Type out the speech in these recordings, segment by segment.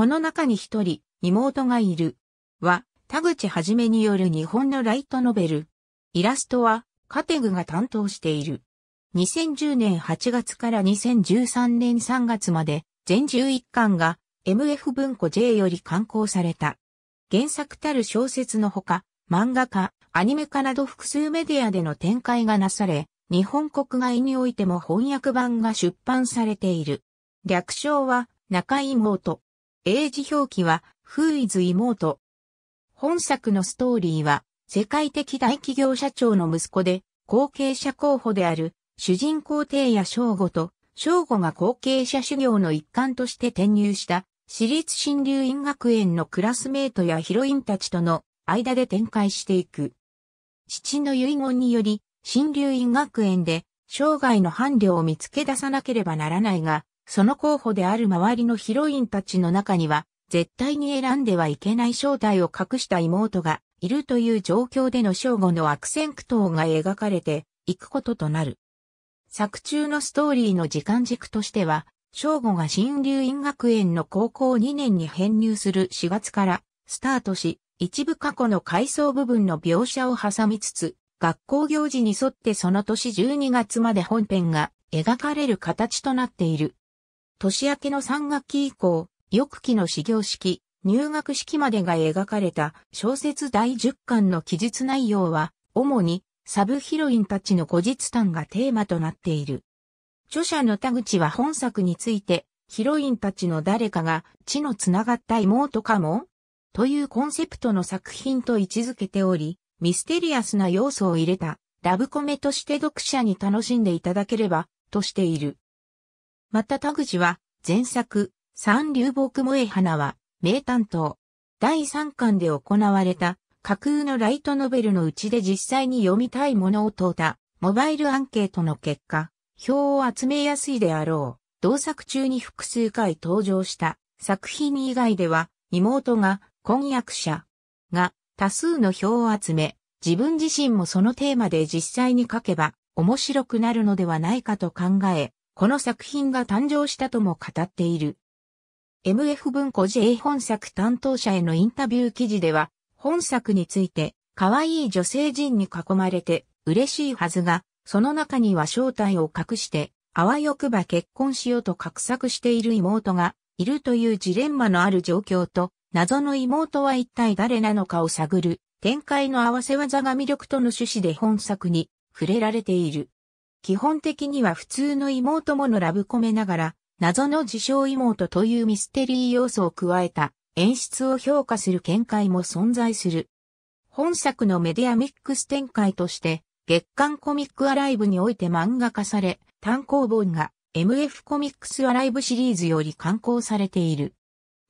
この中に一人、妹がいる。は、田口はじめによる日本のライトノベル。イラストは、カテグが担当している。2010年8月から2013年3月まで、全11巻が MF 文庫 J より刊行された。原作たる小説のほか、漫画家、アニメ化など複数メディアでの展開がなされ、日本国外においても翻訳版が出版されている。略称は、中妹。英字表記は、フーイズ妹。本作のストーリーは、世界的大企業社長の息子で、後継者候補である、主人公帝や翔吾と、翔吾が後継者修行の一環として転入した、私立新流院学園のクラスメートやヒロインたちとの間で展開していく。父の遺言により、新流院学園で、生涯の伴侶を見つけ出さなければならないが、その候補である周りのヒロインたちの中には、絶対に選んではいけない正体を隠した妹がいるという状況での正吾の悪戦苦闘が描かれていくこととなる。作中のストーリーの時間軸としては、正吾が新流院学園の高校2年に編入する4月からスタートし、一部過去の階層部分の描写を挟みつつ、学校行事に沿ってその年12月まで本編が描かれる形となっている。年明けの3学期以降、翌期の始業式、入学式までが描かれた小説第10巻の記述内容は、主にサブヒロインたちの後日談がテーマとなっている。著者の田口は本作について、ヒロインたちの誰かが血のつながった妹かもというコンセプトの作品と位置づけており、ミステリアスな要素を入れたラブコメとして読者に楽しんでいただければとしている。また田口は、前作、三流木萌え花は、名担当。第3巻で行われた、架空のライトノベルのうちで実際に読みたいものを問うた、モバイルアンケートの結果、票を集めやすいであろう。同作中に複数回登場した作品以外では、妹が婚約者が多数の票を集め、自分自身もそのテーマで実際に書けば面白くなるのではないかと考え、この作品が誕生したとも語っている。MF 文庫 J 本作担当者へのインタビュー記事では、本作について、可愛い女性陣に囲まれて嬉しいはずが、その中には正体を隠して、あわよくば結婚しようと画策している妹がいるというジレンマのある状況と、謎の妹は一体誰なのかを探る展開の合わせ技が魅力との趣旨で本作に触れられている。基本的には普通の妹ものラブコメながら、謎の自称妹というミステリー要素を加えた演出を評価する見解も存在する。本作のメディアミックス展開として、月刊コミックアライブにおいて漫画化され、単行本が MF コミックスアライブシリーズより刊行されている。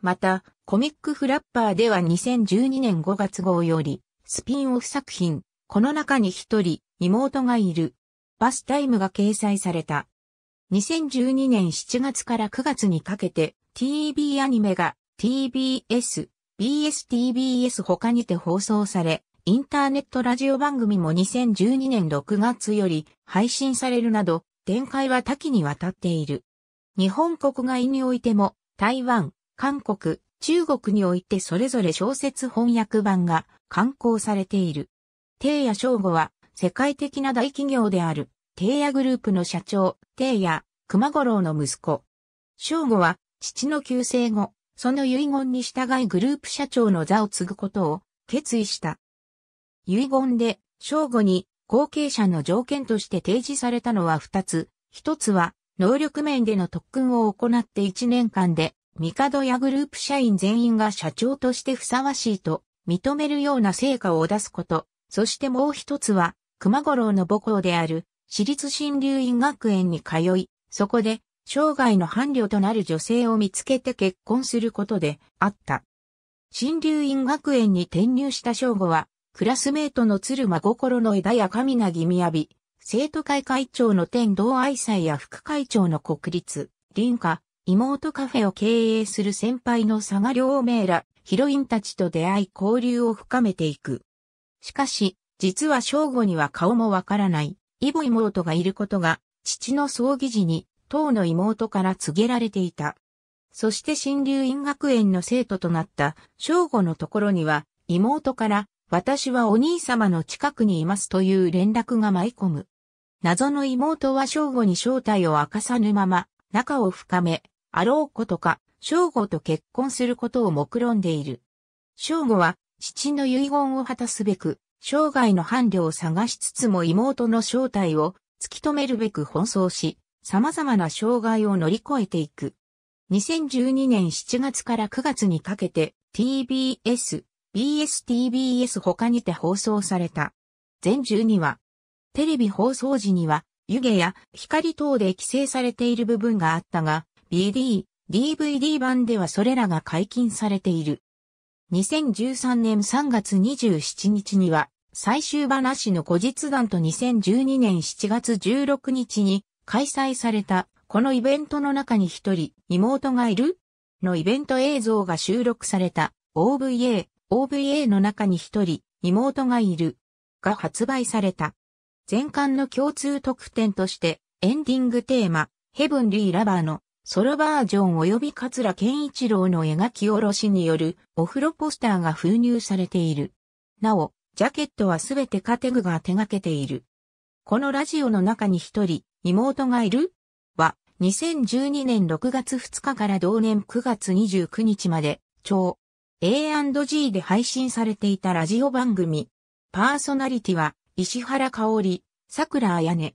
また、コミックフラッパーでは2012年5月号より、スピンオフ作品、この中に一人、妹がいる、バスタイムが掲載された。2012年7月から9月にかけて TV アニメが TBS、BSTBS 他にて放送され、インターネットラジオ番組も2012年6月より配信されるなど、展開は多岐にわたっている。日本国外においても、台湾、韓国、中国においてそれぞれ小説翻訳版が刊行されている。帝や正吾は世界的な大企業である、テイヤグループの社長、テイヤ、熊五郎の息子。正吾は、父の旧姓後、その遺言に従いグループ社長の座を継ぐことを決意した。遺言で、正吾に後継者の条件として提示されたのは二つ。一つは、能力面での特訓を行って一年間で、帝やグループ社員全員が社長としてふさわしいと認めるような成果を出すこと。そしてもう一つは、熊五郎の母校である私立新流院学園に通い、そこで生涯の伴侶となる女性を見つけて結婚することであった。新流院学園に転入した正吾は、クラスメートの鶴間心の枝や神なぎみやび、生徒会会長の天道愛妻や副会長の国立、林家、妹カフェを経営する先輩の佐賀両名ら、ヒロインたちと出会い交流を深めていく。しかし、実は正午には顔もわからない、イボ妹がいることが、父の葬儀時に、当の妹から告げられていた。そして新流院学園の生徒となった正午のところには、妹から、私はお兄様の近くにいますという連絡が舞い込む。謎の妹は正午に正体を明かさぬまま、仲を深め、あろうことか、正午と結婚することを目論んでいる。正午は、父の遺言を果たすべく、生涯の伴侶を探しつつも妹の正体を突き止めるべく奔走し、様々な障害を乗り越えていく。2012年7月から9月にかけて TBS、BSTBS 他にて放送された。全12話。テレビ放送時には湯気や光等で規制されている部分があったが、BD、DVD 版ではそれらが解禁されている。2013年3月27日には、最終話の後日談と2012年7月16日に開催された、このイベントの中に一人、妹がいるのイベント映像が収録された OVA、OVA の中に一人、妹がいるが発売された。全館の共通特典として、エンディングテーマ、ヘブンリーラバーのソロバージョン及び桂健一郎の描き下ろしによるお風呂ポスターが封入されている。なお、ジャケットはすべてカテグが手掛けている。このラジオの中に一人、妹がいるは、2012年6月2日から同年9月29日まで、超 A&G で配信されていたラジオ番組。パーソナリティは、石原香織、桜彩音。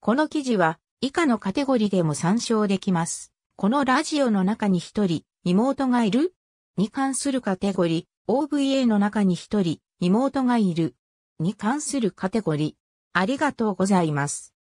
この記事は、以下のカテゴリでも参照できます。このラジオの中に一人、妹がいるに関するカテゴリ、OVA の中に一人、妹がいるに関するカテゴリ。ありがとうございます。